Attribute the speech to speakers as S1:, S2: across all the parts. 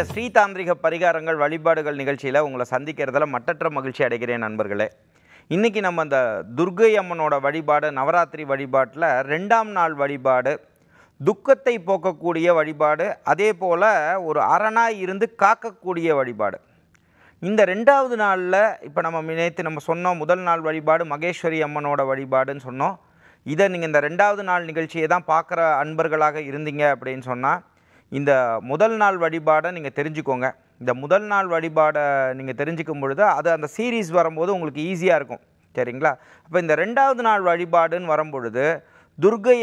S1: இன்றைய ஸ்ரீதாந்திரிக பரிகாரங்கள் வழிபாடுகள் நிகழ்ச்சியில் உங்களை சந்திக்கிறதுல மட்டற்ற மகிழ்ச்சி அடைகிறேன் நண்பர்களே இன்றைக்கி நம்ம அந்த துர்கை அம்மனோட வழிபாடு நவராத்திரி வழிபாட்டில் ரெண்டாம் நாள் வழிபாடு துக்கத்தை போக்கக்கூடிய வழிபாடு அதே போல் ஒரு அரணாக இருந்து காக்கக்கூடிய வழிபாடு இந்த ரெண்டாவது நாளில் இப்போ நம்ம நேற்று நம்ம சொன்னோம் முதல் நாள் வழிபாடு மகேஸ்வரி அம்மனோட வழிபாடுன்னு சொன்னோம் இதை நீங்கள் இந்த ரெண்டாவது நாள் நிகழ்ச்சியை தான் பார்க்குற அன்பர்களாக இருந்தீங்க அப்படின்னு சொன்னால் இந்த முதல் நாள் வழிபாடை நீங்கள் தெரிஞ்சுக்கோங்க இந்த முதல் நாள் வழிபாடை நீங்கள் தெரிஞ்சுக்கும் பொழுது அது அந்த சீரீஸ் வரும்போது உங்களுக்கு ஈஸியாக இருக்கும் சரிங்களா அப்போ இந்த ரெண்டாவது நாள் வழிபாடுன்னு வரும்பொழுது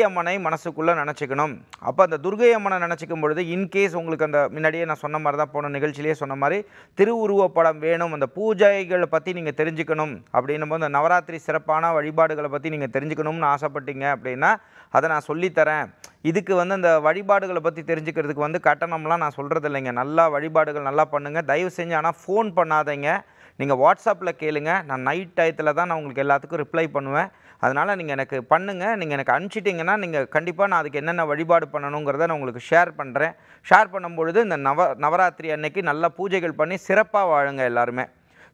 S1: அம்மனை மனசுக்குள்ளே நினச்சிக்கணும் அப்போ அந்த அம்மனை நினச்சிக்கும் பொழுது இன்கேஸ் உங்களுக்கு அந்த முன்னாடியே நான் சொன்ன மாதிரி தான் போன நிகழ்ச்சியிலே சொன்ன மாதிரி திருவுருவப்படம் வேணும் அந்த பூஜைகளை பற்றி நீங்கள் தெரிஞ்சுக்கணும் அப்படின்னும் போது அந்த நவராத்திரி சிறப்பான வழிபாடுகளை பற்றி நீங்கள் தெரிஞ்சுக்கணும்னு ஆசைப்பட்டீங்க அப்படின்னா அதை நான் சொல்லித்தரேன் இதுக்கு வந்து அந்த வழிபாடுகளை பற்றி தெரிஞ்சுக்கிறதுக்கு வந்து கட்டணம்லாம் நான் சொல்கிறது இல்லைங்க நல்லா வழிபாடுகள் நல்லா பண்ணுங்கள் தயவு செஞ்சு ஆனால் ஃபோன் பண்ணாதீங்க நீங்கள் வாட்ஸ்அப்பில் கேளுங்க நான் நைட் டயத்தில் தான் நான் உங்களுக்கு எல்லாத்துக்கும் ரிப்ளை பண்ணுவேன் அதனால் நீங்கள் எனக்கு பண்ணுங்கள் நீங்கள் எனக்கு அனுப்பிச்சிட்டிங்கன்னா நீங்கள் கண்டிப்பாக நான் அதுக்கு என்னென்ன வழிபாடு பண்ணணுங்கிறத நான் உங்களுக்கு ஷேர் பண்ணுறேன் ஷேர் பண்ணும்பொழுது இந்த நவ நவராத்திரி அன்னைக்கு நல்லா பூஜைகள் பண்ணி சிறப்பாக வாழுங்க எல்லாருமே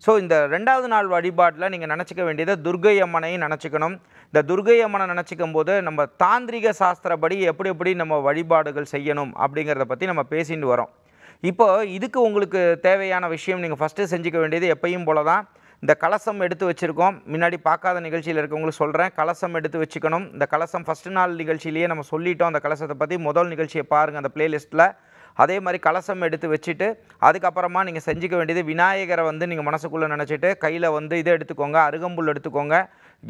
S1: ஸோ இந்த ரெண்டாவது நாள் வழிபாட்டில் நீங்கள் நினச்சிக்க வேண்டியது துர்கை அம்மனையும் நினச்சிக்கணும் இந்த துர்கை அம்மனை நினச்சிக்கும் போது நம்ம தாந்திரிக சாஸ்திரப்படி எப்படி எப்படி நம்ம வழிபாடுகள் செய்யணும் அப்படிங்கிறத பற்றி நம்ம பேசிட்டு வரோம் இப்போ இதுக்கு உங்களுக்கு தேவையான விஷயம் நீங்கள் ஃபஸ்ட்டு செஞ்சுக்க வேண்டியது எப்பையும் போல தான் இந்த கலசம் எடுத்து வச்சுருக்கோம் முன்னாடி பார்க்காத நிகழ்ச்சியில் இருக்கவங்களுக்கு சொல்கிறேன் கலசம் எடுத்து வச்சுக்கணும் இந்த கலசம் ஃபஸ்ட்டு நாள் நிகழ்ச்சியிலேயே நம்ம சொல்லிட்டோம் அந்த கலசத்தை பற்றி முதல் நிகழ்ச்சியை பாருங்கள் அந்த பிளேலிஸ்ட்டில் அதே மாதிரி கலசம் எடுத்து வச்சுட்டு அதுக்கப்புறமா நீங்கள் செஞ்சுக்க வேண்டியது விநாயகரை வந்து நீங்கள் மனசுக்குள்ளே நினச்சிட்டு கையில் வந்து இதை எடுத்துக்கோங்க அருகம்புல் எடுத்துக்கோங்க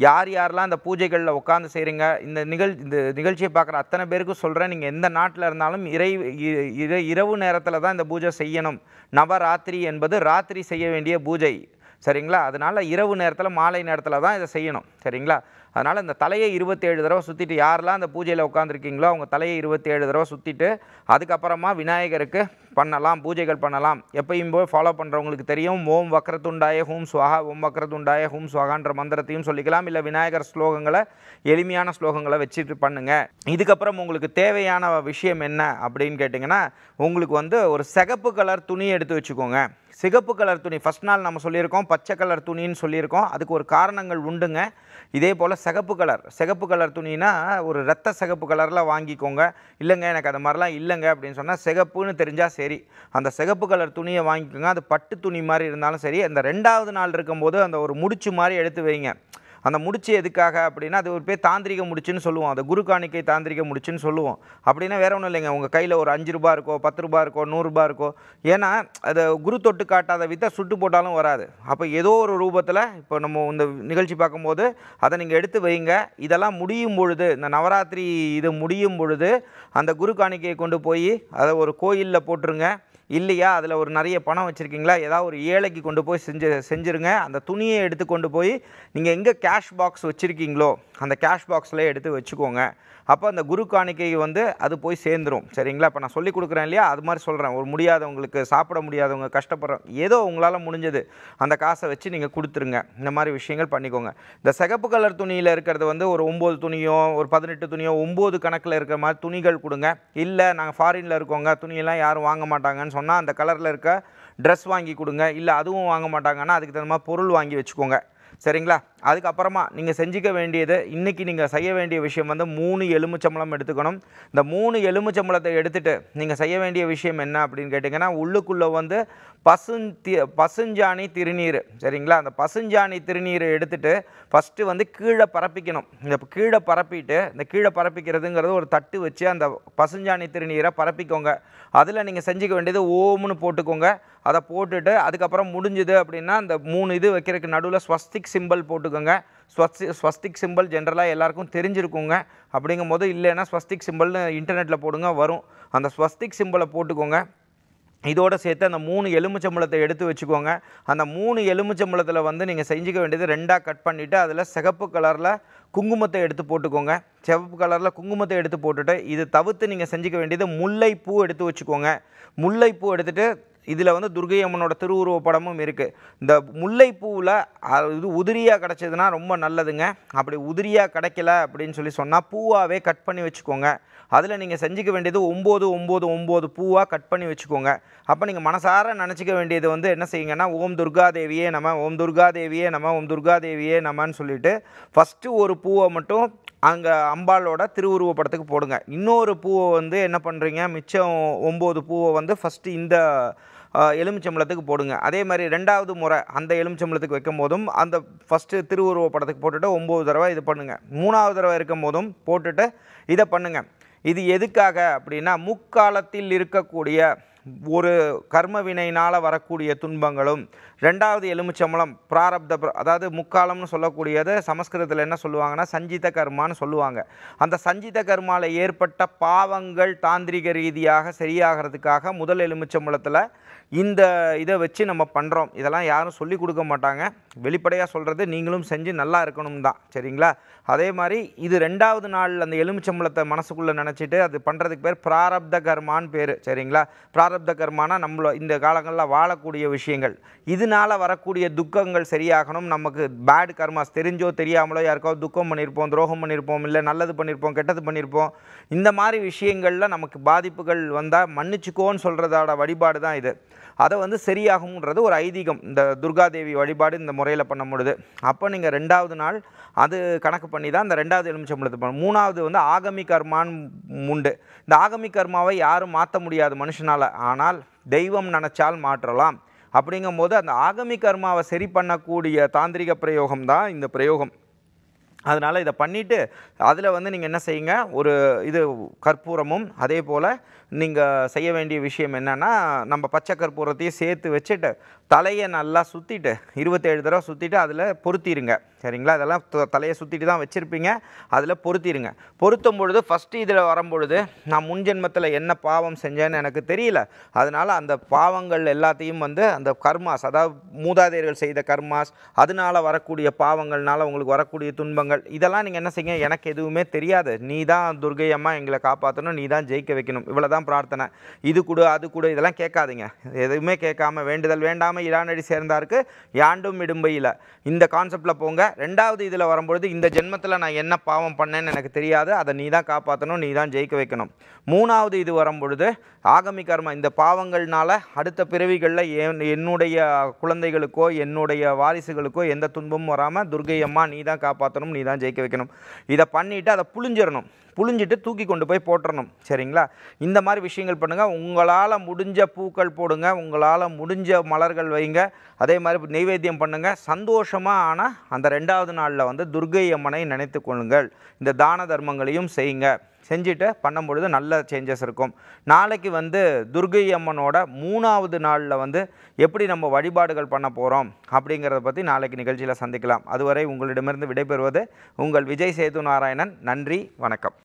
S1: யார் யாரெல்லாம் அந்த பூஜைகளில் உட்காந்து செய்கிறீங்க இந்த நிகழ் இந்த நிகழ்ச்சியை பார்க்குற அத்தனை பேருக்கும் சொல்கிறேன் நீங்கள் எந்த நாட்டில் இருந்தாலும் இறை இரவு நேரத்தில் தான் இந்த பூஜை செய்யணும் நவராத்திரி என்பது ராத்திரி செய்ய வேண்டிய பூஜை சரிங்களா அதனால் இரவு நேரத்தில் மாலை நேரத்தில் தான் இதை செய்யணும் சரிங்களா அதனால் இந்த தலையை இருபத்தேழு தடவை சுற்றிட்டு யாரெல்லாம் அந்த பூஜையில் உட்காந்துருக்கீங்களோ அவங்க தலையை இருபத்தேழு தடவை சுற்றிட்டு அதுக்கப்புறமா விநாயகருக்கு பண்ணலாம் பூஜைகள் பண்ணலாம் எப்பயும் போய் ஃபாலோ பண்ணுறவங்களுக்கு தெரியும் ஓம் வக்ரத்துண்டாய ஹூம் சுவாகா ஓம் வக்ரத்துண்டாய ஹூம் சுவாகான்ற மந்திரத்தையும் சொல்லிக்கலாம் இல்லை விநாயகர் ஸ்லோகங்களை எளிமையான ஸ்லோகங்களை வச்சுட்டு பண்ணுங்கள் இதுக்கப்புறம் உங்களுக்கு தேவையான விஷயம் என்ன அப்படின்னு கேட்டிங்கன்னா உங்களுக்கு வந்து ஒரு சிகப்பு கலர் துணி எடுத்து வச்சுக்கோங்க சிகப்பு கலர் துணி ஃபஸ்ட் நாள் நம்ம சொல்லியிருக்கோம் பச்சை கலர் துணின்னு சொல்லியிருக்கோம் அதுக்கு ஒரு காரணங்கள் உண்டுங்க இதே போல் சிகப்பு கலர் சிகப்பு கலர் துணினா ஒரு ரத்த சிகப்பு கலரில் வாங்கிக்கோங்க இல்லைங்க எனக்கு அது மாதிரிலாம் இல்லைங்க அப்படின்னு சொன்னால் சிகப்புன்னு தெரிஞ்சால் சரி அந்த சிகப்பு கலர் துணியை வாங்கிக்கோங்க அது பட்டு துணி மாதிரி இருந்தாலும் சரி அந்த ரெண்டாவது நாள் இருக்கும்போது அந்த ஒரு முடிச்சு மாதிரி எடுத்து வைங்க அந்த முடிச்சு எதுக்காக அப்படின்னா அது ஒரு பேர் தாந்திரிக முடிச்சுன்னு சொல்லுவோம் அதை குரு காணிக்கை தாந்திரிக முடிச்சுன்னு சொல்லுவோம் அப்படின்னா வேற ஒன்றும் இல்லைங்க உங்கள் கையில் ஒரு அஞ்சு ரூபா இருக்கோ பத்து ரூபா இருக்கோ நூறுரூபா இருக்கோ ஏன்னா அதை குரு தொட்டு காட்டாத வித்தை சுட்டு போட்டாலும் வராது அப்போ ஏதோ ஒரு ரூபத்தில் இப்போ நம்ம இந்த நிகழ்ச்சி பார்க்கும்போது அதை நீங்கள் எடுத்து வைங்க இதெல்லாம் முடியும் பொழுது இந்த நவராத்திரி இது முடியும் பொழுது அந்த குரு காணிக்கையை கொண்டு போய் அதை ஒரு கோயிலில் போட்டுருங்க இல்லையா அதில் ஒரு நிறைய பணம் வச்சுருக்கீங்களா ஏதாவது ஒரு ஏழைக்கு கொண்டு போய் செஞ்சு செஞ்சுருங்க அந்த துணியை எடுத்து கொண்டு போய் நீங்கள் எங்கே கேஷ் பாக்ஸ் வச்சுருக்கீங்களோ அந்த கேஷ் பாக்ஸில் எடுத்து வச்சுக்கோங்க அப்போ அந்த குரு காணிக்கை வந்து அது போய் சேர்ந்துடும் சரிங்களா இப்போ நான் சொல்லி கொடுக்குறேன் இல்லையா அது மாதிரி சொல்கிறேன் ஒரு முடியாதவங்களுக்கு சாப்பிட முடியாதவங்க கஷ்டப்படுறோம் ஏதோ உங்களால் முடிஞ்சது அந்த காசை வச்சு நீங்கள் கொடுத்துருங்க இந்த மாதிரி விஷயங்கள் பண்ணிக்கோங்க இந்த சிகப்பு கலர் துணியில் இருக்கிறது வந்து ஒரு ஒம்பது துணியோ ஒரு பதினெட்டு துணியோ ஒம்பது கணக்கில் இருக்கிற மாதிரி துணிகள் கொடுங்க இல்லை நாங்கள் ஃபாரினில் இருக்கோங்க துணியெல்லாம் யாரும் வாங்க மாட்டாங்கன்னு சொன்னால் அந்த கலரில் இருக்க ட்ரெஸ் வாங்கி கொடுங்க இல்லை அதுவும் வாங்க மாட்டாங்கன்னா அதுக்கு தகுந்த மாதிரி பொருள் வாங்கி வச்சுக்கோங்க சரிங்களா அதுக்கப்புறமா நீங்கள் செஞ்சிக்க வேண்டியது இன்றைக்கி நீங்கள் செய்ய வேண்டிய விஷயம் வந்து மூணு எலுமிச்சம்பளம் எடுத்துக்கணும் இந்த மூணு எலுமிச்சம்பளத்தை எடுத்துகிட்டு நீங்கள் செய்ய வேண்டிய விஷயம் என்ன அப்படின்னு கேட்டிங்கன்னா உள்ளுக்குள்ளே வந்து பசுந்தி பசுஞ்சாணி திருநீர் சரிங்களா அந்த பசுஞ்சாணி திருநீரை எடுத்துகிட்டு ஃபஸ்ட்டு வந்து கீழே பரப்பிக்கணும் இந்த கீழே பரப்பிட்டு இந்த கீழே பரப்பிக்கிறதுங்கிறது ஒரு தட்டு வச்சு அந்த பசுஞ்சாணி திருநீரை பரப்பிக்கோங்க அதில் நீங்கள் செஞ்சுக்க வேண்டியது ஓம்னு போட்டுக்கோங்க அதை போட்டுட்டு அதுக்கப்புறம் முடிஞ்சுது அப்படின்னா அந்த மூணு இது வைக்கிறதுக்கு நடுவில் ஸ்வஸ்திக் சிம்பிள் போட்டு கொடுத்துருக்குங்க ஸ்வஸ்தி ஸ்வஸ்திக் சிம்பிள் ஜென்ரலாக எல்லாருக்கும் தெரிஞ்சிருக்குங்க அப்படிங்கும் போது இல்லைன்னா ஸ்வஸ்திக் சிம்பிள்னு இன்டர்நெட்டில் போடுங்க வரும் அந்த ஸ்வஸ்திக் சிம்பிளை போட்டுக்கோங்க இதோடு சேர்த்து அந்த மூணு எலுமிச்சம்பழத்தை எடுத்து வச்சுக்கோங்க அந்த மூணு எலுமிச்சம்பழத்தில் வந்து நீங்கள் செஞ்சுக்க வேண்டியது ரெண்டாக கட் பண்ணிவிட்டு அதில் சிகப்பு கலரில் குங்குமத்தை எடுத்து போட்டுக்கோங்க சிவப்பு கலரில் குங்குமத்தை எடுத்து போட்டுட்டு இது தவிர்த்து நீங்கள் செஞ்சுக்க வேண்டியது முல்லைப்பூ எடுத்து வச்சுக்கோங்க முல்லைப்பூ எடுத்துகிட்டு இதில் வந்து துர்கை அம்மனோட திருவுருவ படமும் இருக்குது இந்த முல்லைப்பூவில் இது உதிரியாக கிடச்சதுன்னா ரொம்ப நல்லதுங்க அப்படி உதிரியாக கிடைக்கல அப்படின்னு சொல்லி சொன்னால் பூவாகவே கட் பண்ணி வச்சுக்கோங்க அதில் நீங்கள் செஞ்சுக்க வேண்டியது ஒம்பது ஒம்பது ஒம்பது பூவாக கட் பண்ணி வச்சுக்கோங்க அப்போ நீங்கள் மனசார நினச்சிக்க வேண்டியது வந்து என்ன செய்யுங்கன்னா ஓம் துர்கா தேவியே நம்ம ஓம் துர்கா தேவியே நம்ம ஓம் துர்கா தேவியே நம்மன்னு சொல்லிட்டு ஃபஸ்ட்டு ஒரு பூவை மட்டும் அங்கே அம்பாலோட திருவுருவ படத்துக்கு போடுங்க இன்னொரு பூவை வந்து என்ன பண்ணுறீங்க மிச்சம் ஒம்பது பூவை வந்து ஃபஸ்ட்டு இந்த எலுமிச்சம்பளத்துக்கு போடுங்க அதே மாதிரி ரெண்டாவது முறை அந்த எலுமிச்சம்பளத்துக்கு வைக்கும் போதும் அந்த ஃபஸ்ட்டு திருவுருவ படத்துக்கு போட்டுட்டு ஒம்பது தடவை இது பண்ணுங்கள் மூணாவது தடவை இருக்கும் போதும் போட்டுட்டு இதை பண்ணுங்கள் இது எதுக்காக அப்படின்னா முக்காலத்தில் இருக்கக்கூடிய ஒரு கர்ம வினையினால் வரக்கூடிய துன்பங்களும் ரெண்டாவது எலுமிச்சம்பளம் பிராரப்த அதாவது முக்காலம்னு சொல்லக்கூடியது சமஸ்கிருதத்தில் என்ன சொல்லுவாங்கன்னா சஞ்சித கர்மான்னு சொல்லுவாங்க அந்த சஞ்சித கர்மாவில் ஏற்பட்ட பாவங்கள் தாந்திரிக ரீதியாக சரியாகிறதுக்காக முதல் எலுமிச்சம்பளத்தில் இந்த இதை வச்சு நம்ம பண்ணுறோம் இதெல்லாம் யாரும் சொல்லி கொடுக்க மாட்டாங்க வெளிப்படையாக சொல்கிறது நீங்களும் செஞ்சு நல்லா இருக்கணும் தான் சரிங்களா அதே மாதிரி இது ரெண்டாவது நாள் அந்த எலுமிச்சம்பளத்தை மனசுக்குள்ளே நினச்சிட்டு அது பண்ணுறதுக்கு பேர் பிராரப்த கர்மான்னு பேர் சரிங்களா பிரார பிராரப்த கர்மானா நம்மளோ இந்த காலங்களில் வாழக்கூடிய விஷயங்கள் இதனால் வரக்கூடிய துக்கங்கள் சரியாகணும் நமக்கு பேட் கர்மாஸ் தெரிஞ்சோ தெரியாமலோ யாருக்கோ துக்கம் பண்ணியிருப்போம் துரோகம் பண்ணியிருப்போம் இல்லை நல்லது பண்ணியிருப்போம் கெட்டது பண்ணியிருப்போம் இந்த மாதிரி விஷயங்களில் நமக்கு பாதிப்புகள் வந்தால் மன்னிச்சுக்கோன்னு சொல்கிறதோட வழிபாடு தான் இது அதை வந்து சரியாகும்ன்றது ஒரு ஐதீகம் இந்த துர்காதேவி வழிபாடு இந்த முறையில் பண்ண முடியுது அப்போ நீங்கள் ரெண்டாவது நாள் அது கணக்கு பண்ணி தான் இந்த ரெண்டாவது எலுமிச்சம்பழத்தை பண்ண மூணாவது வந்து ஆகமி கர்மான்னு உண்டு இந்த ஆகமி கர்மாவை யாரும் மாற்ற முடியாது மனுஷனால் ஆனால் தெய்வம் நினச்சால் மாற்றலாம் அப்படிங்கும்போது அந்த ஆகமி கர்மாவை சரி பண்ணக்கூடிய தாந்திரிக பிரயோகம் தான் இந்த பிரயோகம் அதனால் இதை பண்ணிவிட்டு அதில் வந்து நீங்கள் என்ன செய்யுங்க ஒரு இது கற்பூரமும் அதே போல் நீங்கள் செய்ய வேண்டிய விஷயம் என்னென்னா நம்ம பச்சை கற்பூரத்தையும் சேர்த்து வச்சுட்டு தலையை நல்லா சுற்றிட்டு இருபத்தேழு தடவை சுற்றிட்டு அதில் பொருத்திடுங்க சரிங்களா அதெல்லாம் தலையை சுற்றிட்டு தான் வச்சுருப்பீங்க அதில் பொருத்திடுங்க பொருத்தும் பொழுது ஃபஸ்ட்டு இதில் வரும்பொழுது நான் முன்ஜென்மத்தில் என்ன பாவம் செஞ்சேன்னு எனக்கு தெரியல அதனால் அந்த பாவங்கள் எல்லாத்தையும் வந்து அந்த கர்மாஸ் அதாவது மூதாதையர்கள் செய்த கர்மாஸ் அதனால் வரக்கூடிய பாவங்கள்னால் உங்களுக்கு வரக்கூடிய துன்பங்கள் இதெல்லாம் நீங்கள் என்ன செய்யுங்க எனக்கு எதுவுமே தெரியாது நீ தான் துர்கையம்மா அம்மா எங்களை காப்பாற்றணும் நீ தான் ஜெயிக்க வைக்கணும் இவ்வளோ தான் தான் பிரார்த்தனை இது கொடு அது கொடு இதெல்லாம் கேட்காதீங்க எதுவுமே கேட்காம வேண்டுதல் வேண்டாமல் இடானடி சேர்ந்தாருக்கு யாண்டும் இடும்பையில் இந்த கான்செப்டில் போங்க ரெண்டாவது இதில் வரும்பொழுது இந்த ஜென்மத்தில் நான் என்ன பாவம் பண்ணேன்னு எனக்கு தெரியாது அதை நீ தான் காப்பாற்றணும் நீ தான் ஜெயிக்க வைக்கணும் மூணாவது இது வரும்பொழுது ஆகமி கர்மா இந்த பாவங்கள்னால அடுத்த பிறவிகளில் என்னுடைய குழந்தைகளுக்கோ என்னுடைய வாரிசுகளுக்கோ எந்த துன்பமும் வராமல் துர்கையம்மா அம்மா நீ தான் காப்பாற்றணும் நீ தான் ஜெயிக்க வைக்கணும் இதை பண்ணிவிட்டு அதை புழிஞ்சிடணும் புழிஞ்சிட்டு தூக்கி கொண்டு போய் போட்டுறணும் சரிங்களா இந்த மாதிரி விஷயங்கள் பண்ணுங்கள் உங்களால் முடிஞ்ச பூக்கள் போடுங்க உங்களால் முடிஞ்ச மலர்கள் வைங்க அதே மாதிரி நெய்வேத்தியம் பண்ணுங்கள் சந்தோஷமாக ஆனால் அந்த ரெண்டாவது நாளில் வந்து துர்கை அம்மனை நினைத்து கொள்ளுங்கள் இந்த தான தர்மங்களையும் செய்யுங்க செஞ்சுட்டு பண்ணும்பொழுது நல்ல சேஞ்சஸ் இருக்கும் நாளைக்கு வந்து துர்கை அம்மனோட மூணாவது நாளில் வந்து எப்படி நம்ம வழிபாடுகள் பண்ண போகிறோம் அப்படிங்கிறத பற்றி நாளைக்கு நிகழ்ச்சியில் சந்திக்கலாம் அதுவரை உங்களிடமிருந்து விடைபெறுவது உங்கள் விஜய் சேது நாராயணன் நன்றி வணக்கம்